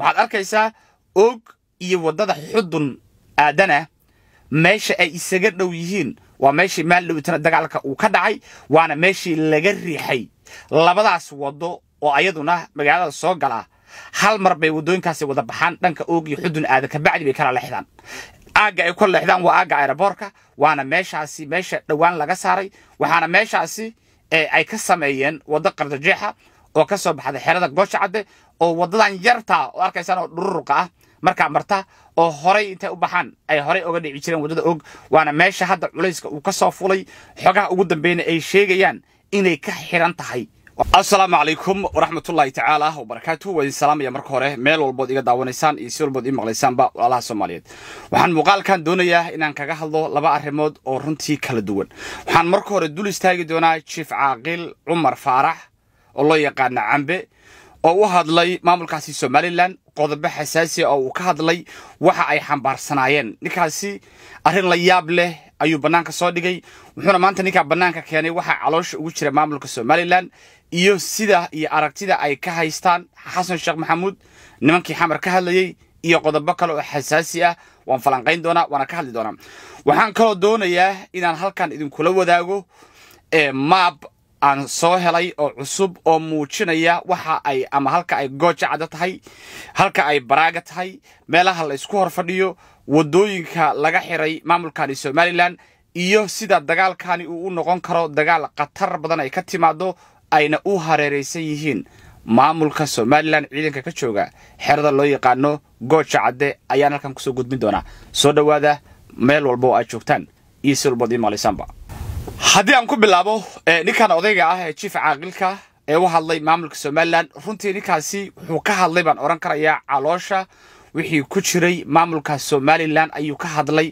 waxaad arkaysaa oog iyo waddada xudun aadana meesha ay isaga dhow yihiin waa meeshii dhowitana dagaalka uu ka dhacay waana meeshii laga riixay labadaas waddo oo ayaduna magaalada soo galaa hal mar bay waddooyinkaasi wada baxaan dhanka oog iyo xudun aada kabacdi bay kala leexdaan aagga ay ku leexdaan waa aagga aeroboorka waana meeshaasi meesha dhowaan laga saaray waxaana meeshaasi eh, ay ka sameeyeen waddo qardajeexa oo ka soo baxda xerada goosha cadde oo wadadan yartaa oo arkaysaan oo dhururuqa ah markaa marta oo horay intay u baxaan ay horey oga dhici jireen waddada og waana meesha hadda culayska uu ka soo fulay xogaha ugu dambeyna ay sheegayaan inay ka xiran tahay asalaamu calaykum waraxmatullaahi tacaala wabarakaatu waa idin salaamaya marka hore meel walbood iga daawanaysaan iyo si walbood ii maqlaysaanba walaalaha soomaaliyeed waxaan muuqaalkan doonayaa inaan kaga hadlo laba arrimood oo runtii kala duwan waxaan marka hore dul istaagi doonaa jiif caaqil cumar faarax oo loo yaqaana cambe oo u hadlay maamulkaasi somalilan qodobo xasaasi oo uu ka hadlay waxa ay xambaarsanaayeen ninkaasi arrin la yaab leh ayuu bannaanka soo dhigay wuxuuna maanta ninkaa bannaanka keenay waxaa caloosha ugu jira maamulka somalilan iyo sida iyo aragtida ay ka haystaan xasan sheekh maxamuud nimankii xamar ka hadlayey iyo qodobo kale oo xasaasi ah waan falanqayn doonaa waana ka hadli doonaa waxaan kaloo doonayaa inaan halkan idinkula wadaago eh, maab aan soo helay oo cusub oo muujinaya waxa ay ama halka ay goojacada tahay halka ay baraaga tahay meelaha la isku hor fadhiyo waddooyinka laga xiray maamulkani somalilan iyo sida dagaalkani uu u noqon karo dagaal khatar badan ay ka timaado ayna u hareeraysan yihiin maamulka somalilan ciidanka ka jooga xerada loo yaqaano goojacadde ayaan halkan kusoo gudbin doonaa soo dhowaada meel walba oo aad joogtaan iyo si walbood imalisanba haddii aan ku bilaabo eh, ninkan odayga ah ee jiif caaqilka ee u hadlay maamulka somalilan runtii ninkaasi wuxuu ka hadlay baan odhan karayaa caloosha wixii ku jiray maamulka somalilan ayuu ka hadlay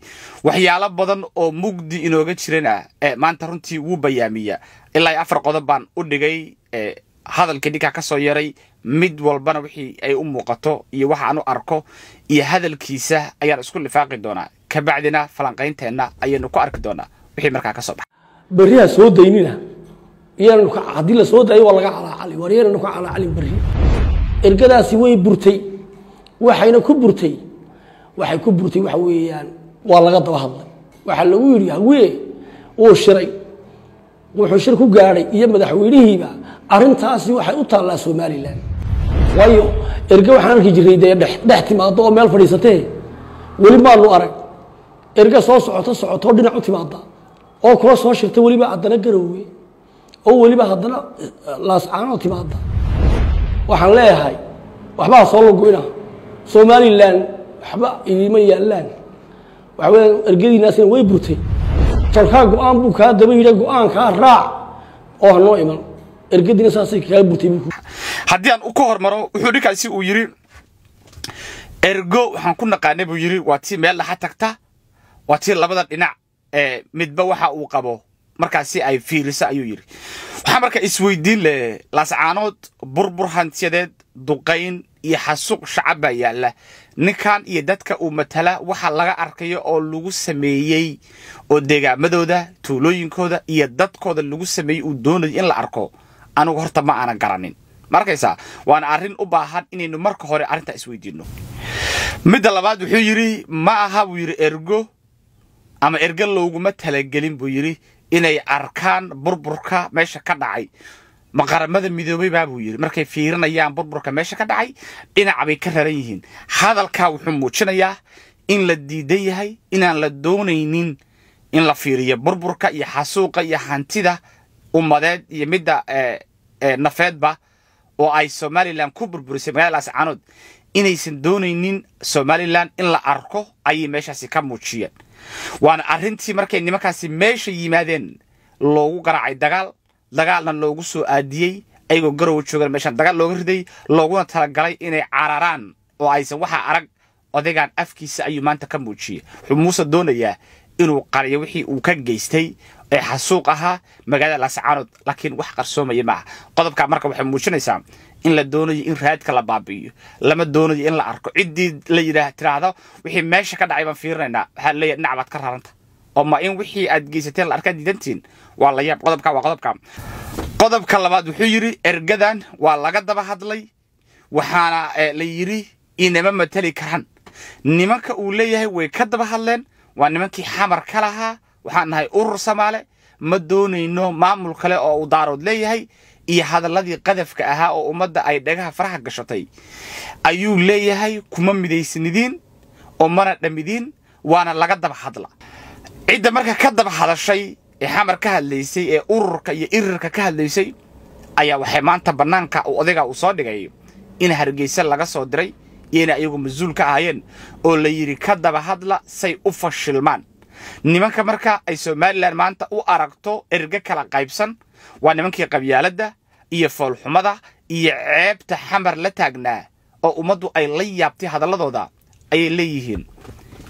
waxyaalo badan oo mugdi inooga jirana eh, maanta runtii wuu bayaamiya ilaa afar qodob baan u dhigay eh, hadalkii ninkaa ka soo yaray mid walbana wixii ay u muuqato iyo waxa aan u arko iyo hadalkiisa ayaan isku lifaaqi doonaa kabacdina falanqaynteenna ayaanu ku arki doonaa wixii markaa ka soo baxa beriha soo daynina iyaanu ka haddii la soo daayo waa laga calaacali war yaananu ka calaacalin berri ergadaasi way burtay waxayna ku burtay waxay ku burtay waxa weeyaan waa laga daba hadlay waxaa lagu yidhi hawee uu shiray wuxuu shir ku gaadhay iyo madaxweynihiiba arintaasi waxay u taallaa somalilan waayo erge waxaan arki jirnay dee dhex timaado oo meel fadhiisatee weli maanu arag erge soo socoto socotoo dhinac u timaada oo kula soo shirta weliba haddana garowge oo weliba haddana eh, laascaanoo timaada waxaan leeyahay waxbaa soo lagu somalilan waxba idiima yaallaan waxa weya ergadiinaasina way burtay tolkaa go-aan buu kaa daba yidha go-aankaa raac oo hanoo iman ergadiina saasay kaa burtay haddii aan ka hormaro wuxuu ninkaasi uu yidhi ergo waxaan ku naqaanay buu yidhi waa tii meel dhaxa tagta waa tii labada dhinac Eh, midba waxa uu qabo markaas si ay fiiliso ayuu yidhi waxaa marka isweydiin le lascaanood burbur hantiyadeed duqayn iyo xasuuq shacab baa yaalla ninkan iyo dadka uu matala waxa laga arkayo oo lagu sameeyey oo degaamadooda tuulooyinkooda iyo dadkooda lagu sameeyey uu doonayo in la arko anigu horta ma aanan garanin ma waana arrin u baahan inaynu marka hore arrintaa isweydiinno midda labaad wuxuu yidhi ma aha buu yidhi ergo ama erge looguma talagelin buu yidhi inay arkaan burburka meesha ka dhacay maqaramada qaramada midoobay baabuu yidhi markay fiirinayaan burburka meesha ka dhacay dhinac bay ka raran yihiin hadalkaa wuxuu muujinayaa in la diidan yahay inaan la doonaynin in la fiiriyo burburka iyo xasuuqa iyo hantida ummadeed iyo midda eh, eh, nafeedba oo ay somalilan ku burburisay magaaladaas canood inaysan doonaynin somalilan in la arko ayay meeshaasi ka muujiyeen waana arrintii markay nimankaasi meesha yimaadeen loogu garaacay dagaal dagaalna loogu soo aadiyey ayagoo garowa joogan meeshaan dagaal looga riday looguna talagalay inay cararaan oo aysan waxaa arag odaygan afkiisa ayuu maanta ka muujiyey wuxuu muuse doonayaa inuu qariyo wixii uu ka geystay ee xasuuq ahaa magaalada laascaanood laakiin wax qarsoomaya maaha qodobka marka waxay muujinaysaa in la doonayo in raadka la baabi'iyo lama doonayo in la arko ciddii la yidhaah tiraahdo wixii meesha ka dhacay baan fiirinaynaa waxaa leeyahay dhinac ka raaranta oo ma in wixii aad geysateen la arkaa diidantiin waa la yaab qodobka waa qodobka qodobka labaad wuxuu yidhi ergadan waa laga daba hadlay waxaana eh, la yidhi inama matali karaan nimanka uu leeyahay way ka daba hadleen waa nimankii xamar ka lahaa waxaan nahay urur samaale ma doonayno maamul kale oo uu daarood leeyahay iyo hadalladii qadafka ahaa oo ummadda ay dhagaha faraha gashatay ayuu leeyahay kuma midaysnidiin oo mana dhammidiin waana laga daba hadla cidda marka ka daba hadashay ee xamar ka hadlaysay ee ururka iyo irirka ka hadlaysay ayaa waxay maanta bannaanka odaygaa uu soo dhigay in hargeysa laga soo diray iyo inay ayagu masuul ka ahaayeen oo la yidhi ka daba hadla say u fashilmaan nimanka marka ay somalilan maanta u aragto erge kala qaybsan waa nimankii qabyaaladda iyo foolxumada iyo ceebta xamar la taagnaa oo ummaddu ay la yaabtay hadalladooda ayay leeyihiin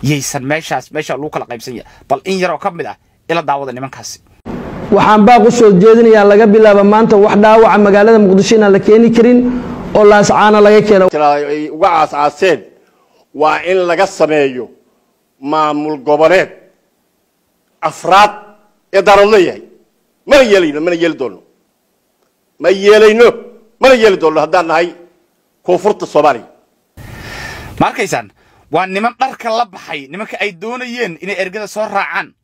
yaysan meeshaas meesha lagu kala qaybsan yahay bal in yaroo ka mid ah ila daawada nimankaasi waxaan baaq u soo jeedinayaa laga bilaaba maanta wax dhaawaca magaalada muqdisho inaan la keeni karin oo laascaana laga keenay uga caascaaseen waa in laga sameeyo maamul goboneed afraad ee daaradlo yahay mana yeelayno mana yeeli doonno ma yeelayno mana yeeli doonno haddaan nahay koonfurta soomaaliya ma waa niman dharka la baxay nimanka ay doonayeen inay ergada soo raacaan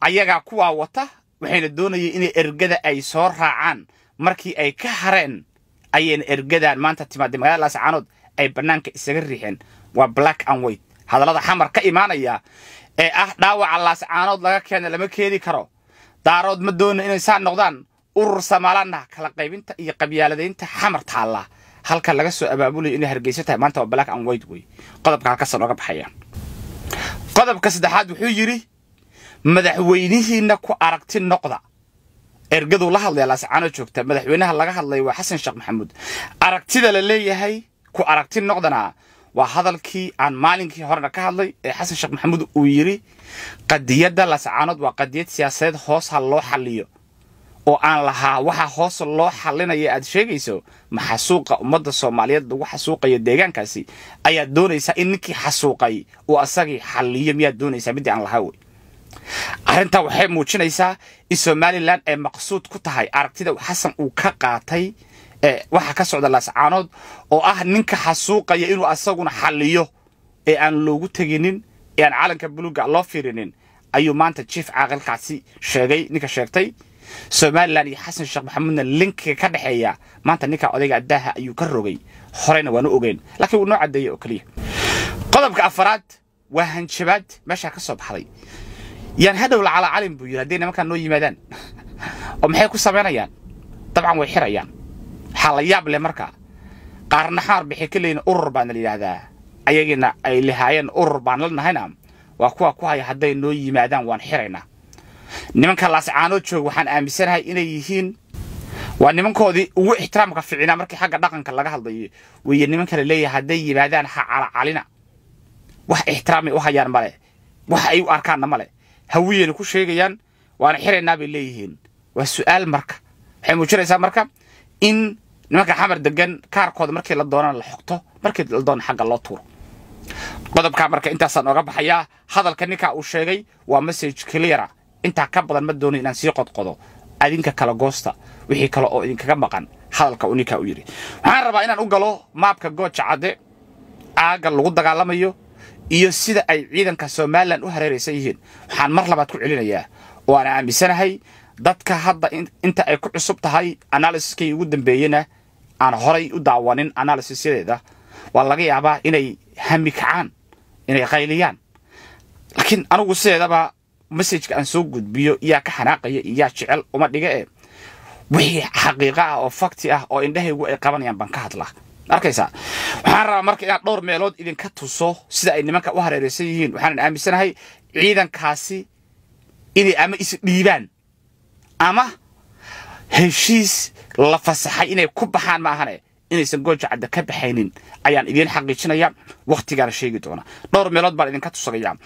ayagaa kuwaa wata waxayna doonayeen inay ergada ay soo raacaan markii ay ka hareen ayayna ergadaan maanta timaadday magaalada laascaanood ay bannaanka isaga riixeen waa black and white hadallada xamar ka imaanaya ee ah dhaawaca laascaanood laga keena lama keeni karo daarood ma doona inay saa noqdaan urur samalanah kala qaybinta iyo qabyaaladaynta xamar taallaa halka laga soo abaabulayo inay hargeysa tahay maanta waa black and white wey qodobka halkaasaan oga baxayaan qodobka saddexaad wuxuu yidhi madaxweynihiinna ku aragti noqda ergaduu la hadlay laascaanoo joogta madaxweynaha laga hadlaya waa xasan sheekh maxamuud aragtida la leeyahay ku aragti noqdana waa hadalkii aan maalinkii horena ka hadlay ee xasan sheekh maxamuud uu yidhi qadiyadda laascaanood waa qadiyad siyaasadeed hoos ha loo xalliyo oo aan lahaa waxaa hoos loo xalinaya aad sheegayso ma xasuuqa ummadda soomaaliyeed lagu xasuuqayo deegaankaasi ayaad doonaysaa in ninkii xasuuqay uu asagii xalliyo miyaad doonaysaa middii aan lahaa wey arrintaa waxay muujinaysaa in somalilan ay maqsuud ku tahay aragtida xasan uu ka qaatay waxa ka socda laascaanood oo ah ninka xasuuqaya inuu asaguna xalliyo ee aan loogu teginin ee aan calanka buluuga loo fiirinin ayuu maanta jief caaqilkaasi sheegay ninka sheegtay somalilan iyo xasan sheekh maxamuudna linkiga ka dhexeeya maanta ninkaa odayga daaha ayuu ka rogay horeyna waanu ogeyn laakiin wuu noo caddeeyey oo keliya qodobka afaraad waa hanjabaad meeshaa ka soo baxday yaan hadhow la calacalin buu yidhi hadday nimankaan noo yimaadaan oo maxay ku samaynayaan dabcan way xirayaan waxaa la yaab leh marka qaarna xaar bixi ka leyin urur baana la yidhaahdaa ayagiina ay lahaayeen urur baan la nahayna waa kuwa ku haya hadday noo yimaadaan waan xiraynaa nimanka laascaanoo jooga waxaan aaminsanahay inay yihiin waa nimankoodii ugu ixtiraamka fiicnaa markii xagga dhaqanka laga hadlayo weeye nimanka la leeyahay hadday yimaadaan ha calacalina wax ixtiraamay u hayaan male wax ay u arkaanna male hawiyeyna ku sheegayaan waana xiraynaa bay leeyihiin waa su'aal marka waxay muujinaysaa marka in nimanka xamar degan kaarkooda markii la doonana la xogto markii la doona xagga loo tuuro qodobkaa marka intaasaan oga baxayaa hadalka ninkaa uu sheegay waa message cleara ah intaa ka badan ma doono inaan sii qodqodo adinka kala goosta wixii kale oo idinkaga maqan hadalka uu ninkaa u yidhi waxaan rabaa inaan u galo maabka gooja cadde aagga lagu dagaalamayo iyo sida ay ciidanka somalilan u hareeraysan yihiin waxaan mar labaad ku celinayaa waana aaminsanahay dadka hadda inta ay ku cusub tahay analysiskay ugu dambeeyena aan horay u daawanin analysisyadeeda waa laga yaabaa inay hami kacaan inay qayliyaan laakiin anigu sideedaba masajka aan soo gudbiyo yaa ka xanaaqaya yaa jecel uma dhiga e eh. wixii xaqiiqa ah oo fakti ah oo indhahaygu ay qabanayaan baan ka hadlaa arkaysaa waxaan rabaa marka inaad dhowr meelood idinka tuso sida ay nimanka u hareeraysan yihiin waxaanan aaminsanahay ciidankaasi inay ama is-dhiibaan ama heshiis la fasaxay inay ku baxaan ma ahane eh inaysan gooja cadda ka baxaynin ayaan idiin xaqiijinaya wakhtigaana sheegi doona dhowr meelood baan idinka tusagayaa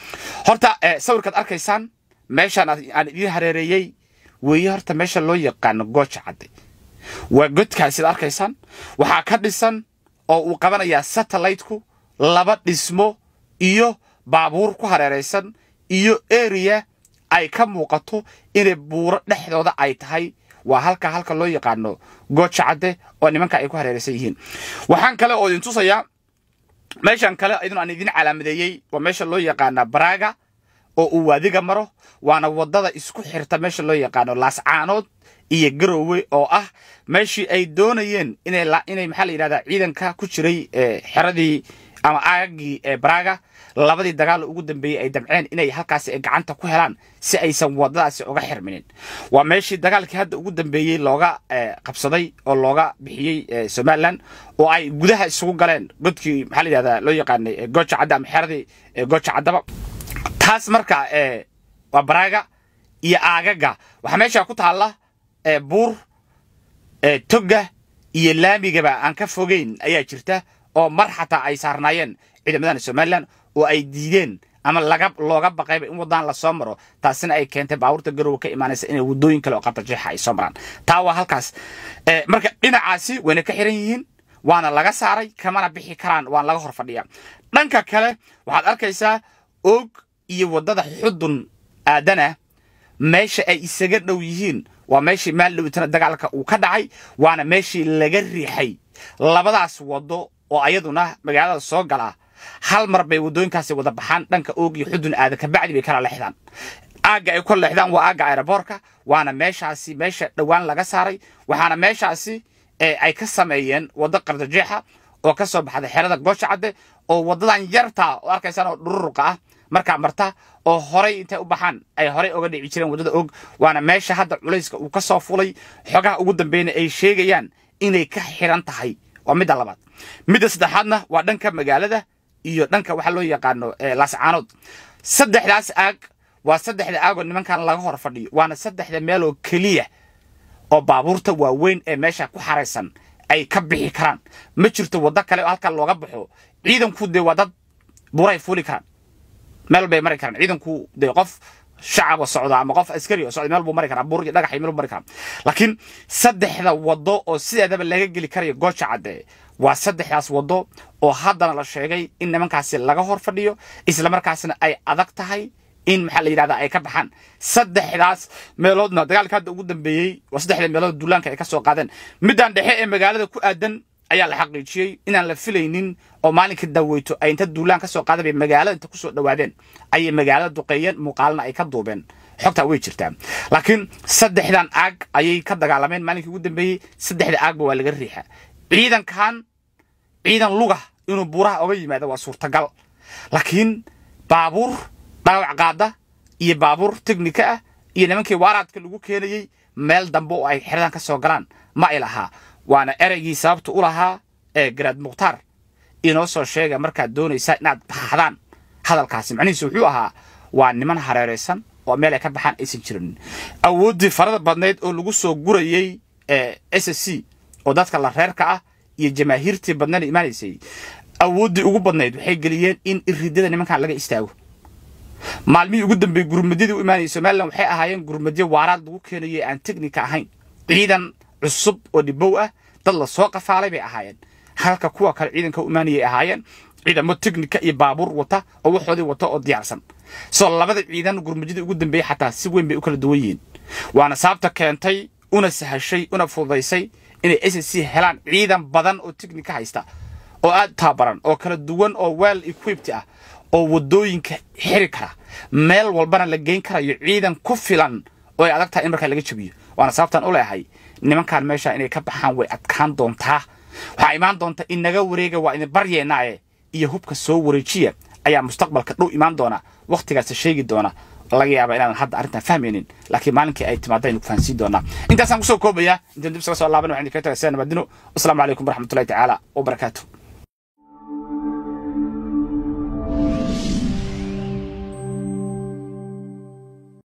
horta eh, sawirkaad arkaysaan meeshaan aan idiin hareereeyey weeye horta meesha loo yaqaano gooja cadde waa godkaa siad arkaysaan waxaa ka dhisan oo uu qabanayaa satellaytku laba dhismo iyo baabuur ku hareeraysan iyo eriya ay ka muuqato inay buuro dhexdooda ay tahay waa halka halka loo yaqaano gooja oo nimanka ay ku hareeraysan yihiin waxaan kale oo idin tusayaa meeshan kale idin aan idin calaamadeeyey waa meesha loo yaqaana baraaga oo uu waadiga maro waana waddada isku xirta meesha loo yaqaano laascaanood iyo garowe oo ah meeshii ay doonayeen inay maxaa la yidhahdaa ciidanka ku jiray eh, xeradii ama aagii ee eh, baraaga labadii dagaal ugu dambeeyey ay damceen inay halkaasi gacanta ku helaan si aysan waddadaasi uga xirminin waa meeshii dagaalkii hadda ugu dambeeyey looga eh, qabsaday oo looga bixiyey eh, somalilan oo ay gudaha isugu galeen godkii maxaa layidhahdaa loo yaqaanay eh, gooja cadda ama xeradii gooja caddaba taas marka waa baraaga iyo aagaga waxaa meeshaa ku taalla buur togga iyo laamigaba aan ka fogeyn ayaa jirta oo mar xataa ay saarnaayeen ciidamadan somalilan oo ay diideen ama laga looga baqayba in waddaan lasoo maro taasina ay keentay baabuurta garowa ka imaanaysa inay wadooyin kale oo qatar jeexa ay soo maraan taa waa halkaas eh, marka dhinacaasi wayna ka xiran yihiin waana laga saaray kamana bixi karaan waan laga hor fadhiya dhanka kale waxaad arkaysaa oog iyo waddada xudun aadana meesha ay isaga dhow yihiin waa meeshii maal maaldhowtana dagaalka uu ka dhacay waana meeshii laga riixay labadaas waddo oo ayaduna magaalada soo galaa hal mar bay wadooyinkaasi wada baxaan dhanka oog iyo xudun aada kabacdi bay kala leexdaan aagga ay ku leexdaan waa aagga aeroboorka waana meeshaasi meesha dhowaan laga saaray waxaana meeshaasi eh, ay ka sameeyeen waddo qardajeexa ah oo ka soo baxda xerada goosha cadde oo waddadan yartaa oo arkaysaan oo dhururuqa ah markaa marta oo horay intay u baxaan ay horay oga dhici jireen waddada og waana meesha hadda culayska uu ka soo fulay xogaha ugu dambeyna ay sheegayaan inay ka xiran tahay waa midda labaad midda saddexaadna waa dhanka magaalada iyo dhanka waxaa loo yaqaano eh, laascaanood saddexdaas aag waa saddexda aagoo nimankan laga hor fadhiyo waana saddexda meel oo keliya oo baabuurta waaweyn ee meesha ku xaraysan ay ka bixi karaan ma jirto waddo kale oo halkaa looga baxo ciidanku dee waa dad buray fuuli karaan meel mari karaan ciidanku dee qof shacaba socda ama qof askari oo socda meel buu mari karaa buur iyo dhagax iyo meel buu mari karaa laakiin saddexda waddo oo sideedaba laga geli karayo gooja cadde waa saddexdaas waddo oo haddana la sheegay in nimankaasi laga hor fadhiyo isla markaasna ay adag tahay in maxaa la yidhahdaa ay ka baxaan saddexdaas meeloodna dagaalka hadda ugu dambeeyey waa saddexda meelood duulaanka ay ka soo qaadeen middaan dhexe ee magaalada ku aadan ayaa la xaqiijiyey inaan la filaynin oo maalinka daweyto ay inta duulaan ka soo bay magaalada inta kusoo dhawaadeen ayay magaalada duqeeyeen muuqaalna ay ka duubeen xogtaa way jirtaa laakiin saddexdan aag ayay ka dagaalameen maalinkii ugu dambeeyey saddexda aagba waa laga riixa ciidankan ciidan luga inuu buuraha oga yimaada waa suurtagal laakiin baabuur dhaawac qaada iyo baabuur teknika ah iyo nimankii waaraadka lagu keenayey meel dambe oo ay xeradan ka soo galaan ma ay lahaa waana ereygii sababta u lahaa ee garaad mukhtaar inoo soo sheega markaad doonaysaa inaad baxdaan hadalkaasi macnihiisa wuxuu ahaa waa niman hareeraysan oo meel ay ka baxaan aysan jirin awooddii farada badnayd oo lagu soo gurayey s s c oo dadka la reerka ah iyo jamaahiirtii badnana imaanaysay awooddii ugu badnayd waxay geliyeen in iridada nimankan laga istaago maalmihii ugu dambeeyey gurmadyadii u imaanayay somaliland waxay ahaayeen gurmadyo waaraad lagu keenayo aan teknika ahayn ciidan cusub oo dhibow ah dad la soo qafaalay bay ahaayeen halka kuwa kale ciidanka u imaanayay ahaayeen ciidamo tignika iyo baabuur wata oo waxoodii wata oo diyaarsan soo labada ciidan gurmujada ugu dambeeyey xataa si weyn bay u kala duwan yihiin waana sababta keentay una sahashay una fududaysay inay s c helaan ciidan badan oo tigni haysta oo aad taabaran oo kala duwan oo weel equibti ah oo waddooyinka xiri kara meel walbana la geyn karayo ciidan ku filan oo ay adag tahay in markaa laga jabiyo waana sababtan u leehay nimankaan meeshaa inay ka baxaan way adkaan doontaa waxaa imaan doonta in naga wareega waa idin baryeenaaye iyo hubka soo wareejiya ayaa mustaqbalka dhow imaan doona wakhtigaasa sheegi doona laga yaaba inaadan hadda arrintan fahmaynin laakiin maalinkii ay timaada aynu ku fahansiin doonaa intaasaan kusoo koobaya intaan dib isaga soo laabana waxaan idinkaga tagaysaa nabadino asalaamu calaykum waraxmatullahi tacaala wabarakaatu